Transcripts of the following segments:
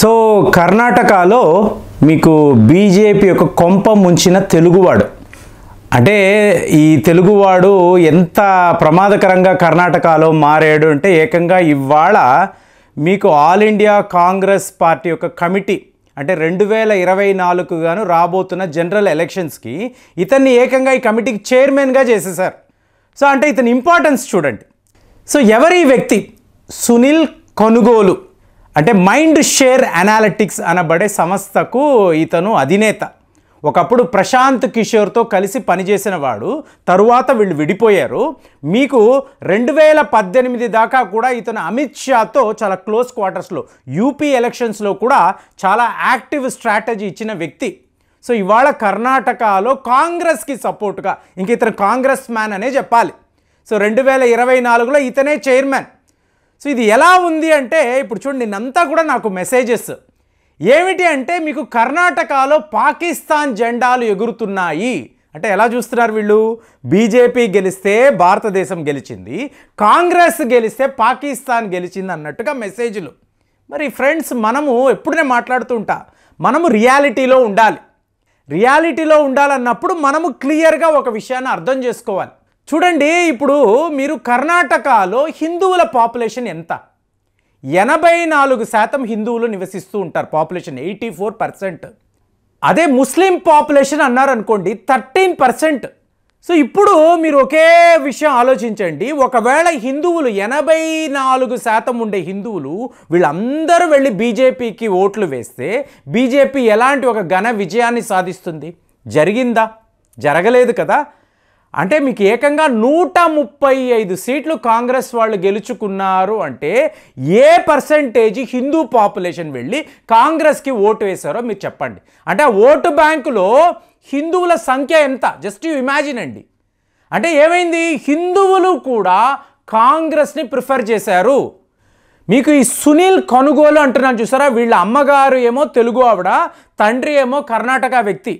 so కర్ణాటకలో మీకు BJP యొక్క కొంప ముంచిన తెలుగువాడు అంటే ఈ తెలుగువాడు ఎంత ప్రమాదకరంగా కర్ణాటకలో మారాడు అంటే ఏకంగా ఇవాళ మీకు ఆల్ ఇండియా కాంగ్రెస్ పార్టీ యొక్క కమిటీ అంటే రెండు వేల ఇరవై నాలుగు గాను రాబోతున్న జనరల్ ఎలక్షన్స్కి ఇతన్ని ఏకంగా ఈ కమిటీకి చైర్మన్గా సార్ సో అంటే ఇతని ఇంపార్టెన్స్ చూడండి సో ఎవరి వ్యక్తి సునీల్ కొనుగోలు అంటే మైండ్ షేర్ అనాలిటిక్స్ అనబడే సంస్థకు ఇతను అధినేత ఒకప్పుడు ప్రశాంత్ కిషోర్తో కలిసి పనిచేసిన వాడు తరువాత వీళ్ళు విడిపోయారు మీకు రెండు వేల పద్దెనిమిది దాకా కూడా ఇతను అమిత్ షాతో చాలా క్లోజ్ క్వార్టర్స్లో యూపీ ఎలక్షన్స్లో కూడా చాలా యాక్టివ్ స్ట్రాటజీ ఇచ్చిన వ్యక్తి సో ఇవాళ కర్ణాటకలో కాంగ్రెస్కి సపోర్ట్గా ఇంక ఇతను కాంగ్రెస్ మ్యాన్ అనే చెప్పాలి సో రెండు వేల ఇరవై నాలుగులో ఇతనే చైర్మన్ సో ఇది ఎలా ఉంది అంటే ఇప్పుడు చూడండి నిన్నంతా కూడా నాకు మెసేజెస్ ఏమిటి అంటే మీకు కర్ణాటకలో పాకిస్తాన్ జెండాలు ఎగురుతున్నాయి అంటే ఎలా చూస్తున్నారు వీళ్ళు బీజేపీ గెలిస్తే భారతదేశం గెలిచింది కాంగ్రెస్ గెలిస్తే పాకిస్తాన్ గెలిచింది అన్నట్టుగా మెసేజ్లు మరి ఫ్రెండ్స్ మనము ఎప్పుడు మాట్లాడుతూ ఉంటా మనము రియాలిటీలో ఉండాలి రియాలిటీలో ఉండాలన్నప్పుడు మనము క్లియర్గా ఒక విషయాన్ని అర్థం చేసుకోవాలి చూడండి ఇప్పుడు మీరు కర్ణాటకలో హిందువుల పాపులేషన్ ఎంత ఎనభై నాలుగు శాతం హిందువులు నివసిస్తూ ఉంటారు పాపులేషన్ ఎయిటీ ఫోర్ పర్సెంట్ అదే ముస్లిం పాపులేషన్ అన్నారనుకోండి థర్టీన్ పర్సెంట్ సో ఇప్పుడు మీరు ఒకే విషయం ఆలోచించండి ఒకవేళ హిందువులు ఎనభై నాలుగు శాతం ఉండే హిందువులు వీళ్ళందరూ వెళ్ళి బీజేపీకి ఓట్లు వేస్తే బీజేపీ ఎలాంటి ఒక ఘన విజయాన్ని సాధిస్తుంది జరిగిందా జరగలేదు కదా అంటే మీకు ఏకంగా నూట ముప్పై ఐదు సీట్లు కాంగ్రెస్ వాళ్ళు గెలుచుకున్నారు అంటే ఏ పర్సంటేజ్ హిందూ పాపులేషన్ వెళ్ళి కాంగ్రెస్కి ఓటు వేశారో మీరు చెప్పండి అంటే ఓటు బ్యాంకులో హిందువుల సంఖ్య ఎంత జస్ట్ యూ ఇమాజిన్ అండి అంటే ఏమైంది హిందువులు కూడా కాంగ్రెస్ని ప్రిఫర్ చేశారు మీకు ఈ సునీల్ కొనుగోలు అంటున్నాను చూసారా వీళ్ళ అమ్మగారు ఏమో తెలుగు ఆవిడ తండ్రి ఏమో కర్ణాటక వ్యక్తి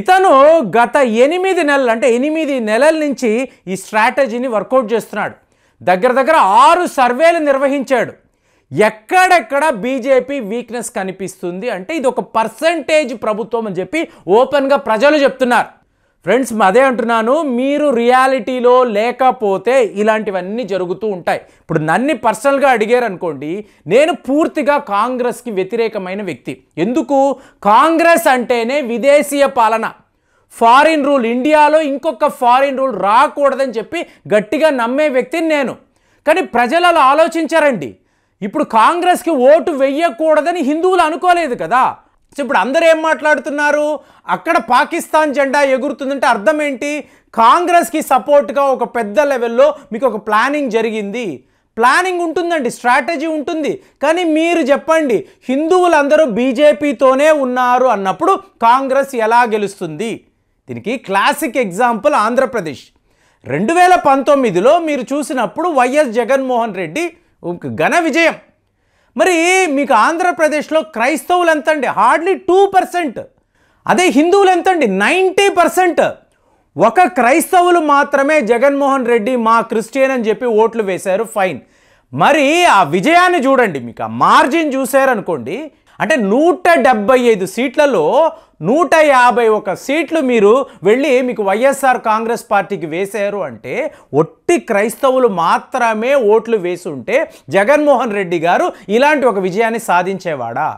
ఇతను గత ఎనిమిది నెలలు అంటే ఎనిమిది నెలల నుంచి ఈ స్ట్రాటజీని వర్కౌట్ చేస్తున్నాడు దగ్గర దగ్గర ఆరు సర్వేలు నిర్వహించాడు ఎక్కడెక్కడ బీజేపీ వీక్నెస్ కనిపిస్తుంది అంటే ఇది ఒక పర్సంటేజ్ ప్రభుత్వం అని చెప్పి ఓపెన్గా ప్రజలు చెప్తున్నారు ఫ్రెండ్స్ అదే అంటున్నాను మీరు రియాలిటీలో లేకపోతే ఇలాంటివన్నీ జరుగుతూ ఉంటాయి ఇప్పుడు నన్ని పర్సనల్గా అడిగారు అనుకోండి నేను పూర్తిగా కాంగ్రెస్కి వ్యతిరేకమైన వ్యక్తి ఎందుకు కాంగ్రెస్ అంటేనే విదేశీయ పాలన ఫారిన్ రూల్ ఇండియాలో ఇంకొక ఫారిన్ రూల్ రాకూడదని చెప్పి గట్టిగా నమ్మే వ్యక్తిని నేను కానీ ప్రజలు అలా ఆలోచించారండి ఇప్పుడు కాంగ్రెస్కి ఓటు వెయ్యకూడదని హిందువులు అనుకోలేదు కదా సో ఇప్పుడు అందరూ ఏం మాట్లాడుతున్నారు అక్కడ పాకిస్తాన్ జెండా ఎగురుతుందంటే అర్థం ఏంటి కాంగ్రెస్కి సపోర్ట్గా ఒక పెద్ద లెవెల్లో మీకు ఒక ప్లానింగ్ జరిగింది ప్లానింగ్ ఉంటుందండి స్ట్రాటజీ ఉంటుంది కానీ మీరు చెప్పండి హిందువులందరూ బీజేపీతోనే ఉన్నారు అన్నప్పుడు కాంగ్రెస్ ఎలా గెలుస్తుంది దీనికి క్లాసిక్ ఎగ్జాంపుల్ ఆంధ్రప్రదేశ్ రెండు వేల పంతొమ్మిదిలో మీరు చూసినప్పుడు వైఎస్ జగన్మోహన్ రెడ్డి ఘన విజయం మరి మీకు ఆంధ్రప్రదేశ్లో క్రైస్తవులు ఎంతండి హార్డ్లీ టూ పర్సెంట్ అదే హిందువులు ఎంతండి నైంటీ పర్సెంట్ ఒక క్రైస్తవులు మాత్రమే జగన్మోహన్ రెడ్డి మా క్రిస్టియన్ అని చెప్పి ఓట్లు వేశారు ఫైన్ మరి ఆ విజయాన్ని చూడండి మీకు ఆ మార్జిన్ చూశారనుకోండి అంటే నూట డెబ్బై ఐదు సీట్లలో నూట యాభై ఒక సీట్లు మీరు వెళ్ళి మీకు వైఎస్ఆర్ కాంగ్రెస్ పార్టీకి వేశారు అంటే ఒట్టి క్రైస్తవులు మాత్రమే ఓట్లు వేసుంటే జగన్మోహన్ రెడ్డి గారు ఇలాంటి ఒక విజయాన్ని సాధించేవాడా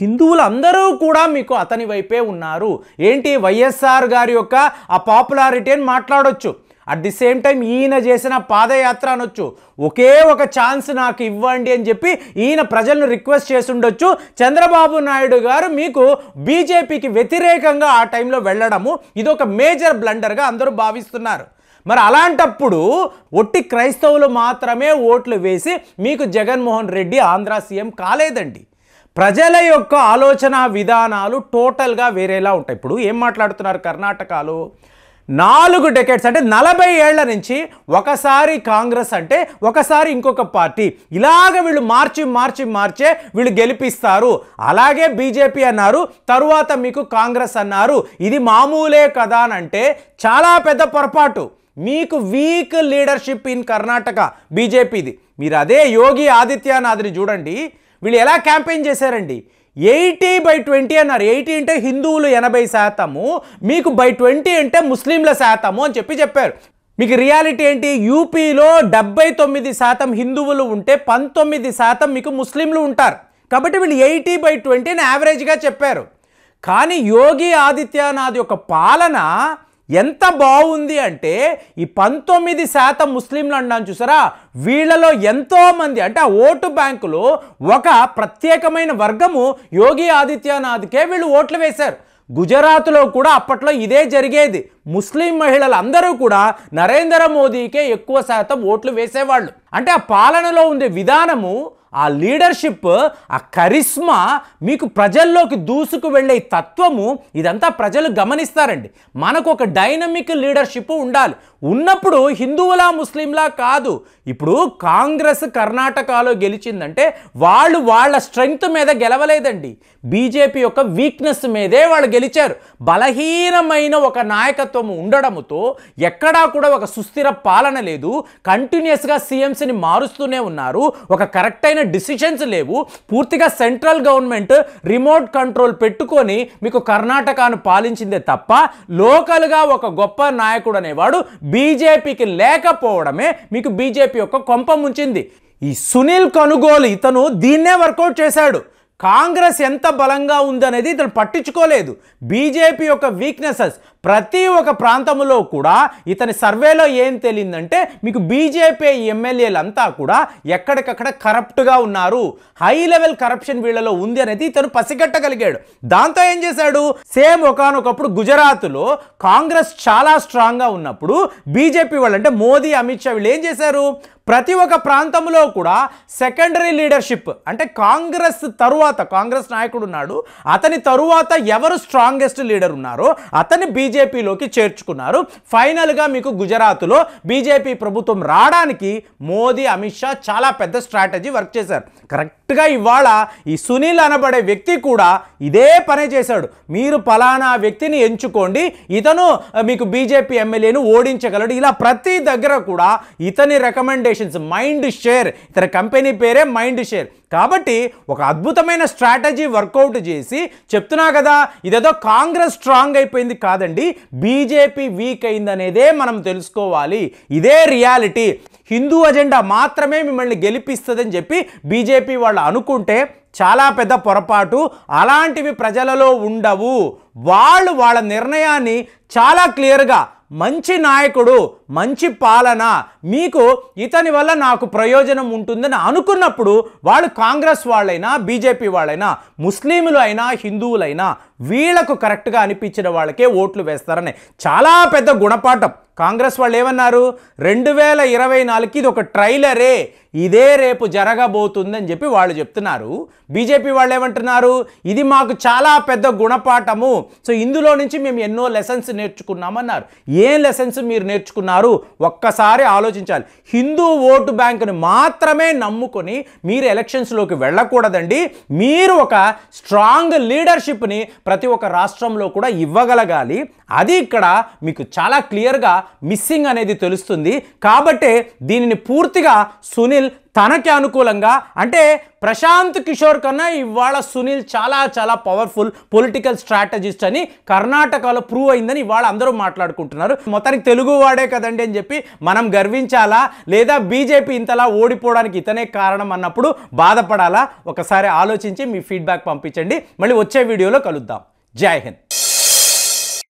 హిందువులు అందరూ కూడా మీకు అతని వైపే ఉన్నారు ఏంటి వైఎస్ఆర్ గారి యొక్క ఆ పాపులారిటీ అని మాట్లాడొచ్చు అట్ ది సేమ్ టైం ఈయన చేసిన పాదయాత్ర అనొచ్చు ఒకే ఒక ఛాన్స్ నాకు ఇవ్వండి అని చెప్పి ఈయన ప్రజలను రిక్వెస్ట్ ఉండొచ్చు చంద్రబాబు నాయుడు గారు మీకు బీజేపీకి వ్యతిరేకంగా ఆ టైంలో వెళ్ళడము ఇది ఒక మేజర్ బ్లండర్గా అందరూ భావిస్తున్నారు మరి అలాంటప్పుడు ఒట్టి క్రైస్తవులు మాత్రమే ఓట్లు వేసి మీకు జగన్మోహన్ రెడ్డి ఆంధ్ర సీఎం కాలేదండి ప్రజల యొక్క ఆలోచన విధానాలు టోటల్గా వేరేలా ఉంటాయి ఇప్పుడు ఏం మాట్లాడుతున్నారు కర్ణాటకలో నాలుగు డెకెట్స్ అంటే నలభై ఏళ్ల నుంచి ఒకసారి కాంగ్రెస్ అంటే ఒకసారి ఇంకొక పార్టీ ఇలాగ వీళ్ళు మార్చి మార్చి మార్చే వీళ్ళు గెలిపిస్తారు అలాగే బీజేపీ అన్నారు తరువాత మీకు కాంగ్రెస్ అన్నారు ఇది మామూలే కదా అంటే చాలా పెద్ద పొరపాటు మీకు వీక్ లీడర్షిప్ ఇన్ కర్ణాటక బీజేపీది మీరు అదే యోగి ఆదిత్యనాథ్ని చూడండి వీళ్ళు ఎలా క్యాంపెయిన్ చేశారండి ఎయిటీ బై ట్వంటీ అన్నారు ఎయిటీ అంటే హిందువులు ఎనభై శాతము మీకు బై ట్వంటీ అంటే ముస్లింల శాతము అని చెప్పి చెప్పారు మీకు రియాలిటీ ఏంటి యూపీలో డెబ్బై తొమ్మిది శాతం హిందువులు ఉంటే పంతొమ్మిది శాతం మీకు ముస్లింలు ఉంటారు కాబట్టి వీళ్ళు ఎయిటీ బై ట్వంటీ అని యావరేజ్గా చెప్పారు కానీ యోగి ఆదిత్యనాథ్ యొక్క పాలన ఎంత బాగుంది అంటే ఈ పంతొమ్మిది శాతం ముస్లింలు అన్నాను చూసారా వీళ్ళలో ఎంతోమంది అంటే ఆ ఓటు బ్యాంకులో ఒక ప్రత్యేకమైన వర్గము యోగి ఆదిత్యనాథ్కే వీళ్ళు ఓట్లు వేశారు గుజరాత్లో కూడా అప్పట్లో ఇదే జరిగేది ముస్లిం మహిళలందరూ అందరూ కూడా నరేంద్ర మోదీకే ఎక్కువ శాతం ఓట్లు వేసేవాళ్ళు అంటే ఆ పాలనలో ఉండే విధానము ఆ లీడర్షిప్ ఆ కరిస్మా మీకు ప్రజల్లోకి దూసుకు వెళ్ళే తత్వము ఇదంతా ప్రజలు గమనిస్తారండి మనకు ఒక డైనమిక్ లీడర్షిప్ ఉండాలి ఉన్నప్పుడు హిందువులా ముస్లింలా కాదు ఇప్పుడు కాంగ్రెస్ కర్ణాటకలో గెలిచిందంటే వాళ్ళు వాళ్ళ స్ట్రెంగ్త్ మీద గెలవలేదండి బీజేపీ యొక్క వీక్నెస్ మీదే వాళ్ళు గెలిచారు బలహీనమైన ఒక నాయకత్వం అధికారిత్వము ఉండడముతో ఎక్కడా కూడా ఒక సుస్థిర పాలన లేదు కంటిన్యూస్గా సీఎంసీని మారుస్తూనే ఉన్నారు ఒక కరెక్ట్ అయిన డిసిషన్స్ లేవు పూర్తిగా సెంట్రల్ గవర్నమెంట్ రిమోట్ కంట్రోల్ పెట్టుకొని మీకు కర్ణాటకను పాలించిందే తప్ప లోకల్గా ఒక గొప్ప నాయకుడు అనేవాడు బీజేపీకి లేకపోవడమే మీకు బీజేపీ యొక్క కొంప ముంచింది ఈ సునీల్ కనుగోలు ఇతను దీన్నే వర్కౌట్ చేశాడు కాంగ్రెస్ ఎంత బలంగా ఉందనేది ఇతను పట్టించుకోలేదు బీజేపీ యొక్క వీక్నెసెస్ ప్రతి ఒక్క ప్రాంతంలో కూడా ఇతని సర్వేలో ఏం తెలియందంటే మీకు బీజేపీ ఎమ్మెల్యేలు అంతా కూడా ఎక్కడికక్కడ కరప్ట్గా ఉన్నారు హై లెవెల్ కరప్షన్ వీళ్ళలో ఉంది అనేది ఇతను పసిగట్టగలిగాడు దాంతో ఏం చేశాడు సేమ్ ఒకనొకప్పుడు గుజరాత్లో కాంగ్రెస్ చాలా స్ట్రాంగ్గా ఉన్నప్పుడు బీజేపీ వాళ్ళు అంటే మోదీ అమిత్ షా వీళ్ళు ఏం చేశారు ప్రతి ఒక్క ప్రాంతంలో కూడా సెకండరీ లీడర్షిప్ అంటే కాంగ్రెస్ తరువాత కాంగ్రెస్ నాయకుడు ఉన్నాడు అతని తరువాత ఎవరు స్ట్రాంగెస్ట్ లీడర్ ఉన్నారో అతని బీజేపీలోకి చేర్చుకున్నారు ఫైనల్గా మీకు గుజరాత్లో బీజేపీ ప్రభుత్వం రావడానికి మోదీ అమిత్ షా చాలా పెద్ద స్ట్రాటజీ వర్క్ చేశారు కరెక్ట్ కరెక్ట్గా ఇవాళ ఈ సునీల్ అనబడే వ్యక్తి కూడా ఇదే పనే చేశాడు మీరు ఫలానా వ్యక్తిని ఎంచుకోండి ఇతను మీకు బీజేపీ ఎమ్మెల్యేను ఓడించగలడు ఇలా ప్రతి దగ్గర కూడా ఇతని రికమెండేషన్స్ మైండ్ షేర్ ఇతని కంపెనీ పేరే మైండ్ షేర్ కాబట్టి ఒక అద్భుతమైన స్ట్రాటజీ వర్కౌట్ చేసి చెప్తున్నా కదా ఇదేదో కాంగ్రెస్ స్ట్రాంగ్ అయిపోయింది కాదండి బీజేపీ వీక్ అయిందనేదే మనం తెలుసుకోవాలి ఇదే రియాలిటీ హిందూ అజెండా మాత్రమే మిమ్మల్ని గెలిపిస్తుందని చెప్పి బీజేపీ వాళ్ళు అనుకుంటే చాలా పెద్ద పొరపాటు అలాంటివి ప్రజలలో ఉండవు వాళ్ళు వాళ్ళ నిర్ణయాన్ని చాలా క్లియర్గా మంచి నాయకుడు మంచి పాలన మీకు ఇతని వల్ల నాకు ప్రయోజనం ఉంటుందని అనుకున్నప్పుడు వాళ్ళు కాంగ్రెస్ వాళ్ళైనా బీజేపీ వాళ్ళైనా ముస్లింలు అయినా హిందువులైనా వీళ్లకు కరెక్ట్గా అనిపించిన వాళ్ళకే ఓట్లు వేస్తారని చాలా పెద్ద గుణపాఠం కాంగ్రెస్ వాళ్ళు ఏమన్నారు రెండు వేల ఇరవై నాలుగుకి ఇది ఒక ట్రైలరే ఇదే రేపు జరగబోతుందని చెప్పి వాళ్ళు చెప్తున్నారు బీజేపీ వాళ్ళు ఏమంటున్నారు ఇది మాకు చాలా పెద్ద గుణపాఠము సో ఇందులో నుంచి మేము ఎన్నో లెసన్స్ నేర్చుకున్నామన్నారు ఏం లెసన్స్ మీరు నేర్చుకున్నారు వారు ఒక్కసారి ఆలోచించాలి హిందూ ఓటు బ్యాంకుని మాత్రమే నమ్ముకొని మీరు ఎలక్షన్స్లోకి వెళ్ళకూడదండి మీరు ఒక స్ట్రాంగ్ లీడర్షిప్ని ప్రతి ఒక్క రాష్ట్రంలో కూడా ఇవ్వగలగాలి అది ఇక్కడ మీకు చాలా క్లియర్గా మిస్సింగ్ అనేది తెలుస్తుంది కాబట్టే దీనిని పూర్తిగా సునీల్ తనకి అనుకూలంగా అంటే ప్రశాంత్ కిషోర్ కన్నా ఇవాళ సునీల్ చాలా చాలా పవర్ఫుల్ పొలిటికల్ స్ట్రాటజిస్ట్ అని కర్ణాటకలో ప్రూవ్ అయిందని ఇవాళ అందరూ మాట్లాడుకుంటున్నారు మొత్తానికి తెలుగు వాడే కదండి అని చెప్పి మనం గర్వించాలా లేదా బీజేపీ ఇంతలా ఓడిపోవడానికి ఇతనే కారణం అన్నప్పుడు బాధపడాలా ఒకసారి ఆలోచించి మీ ఫీడ్బ్యాక్ పంపించండి మళ్ళీ వచ్చే వీడియోలో కలుద్దాం జై హింద్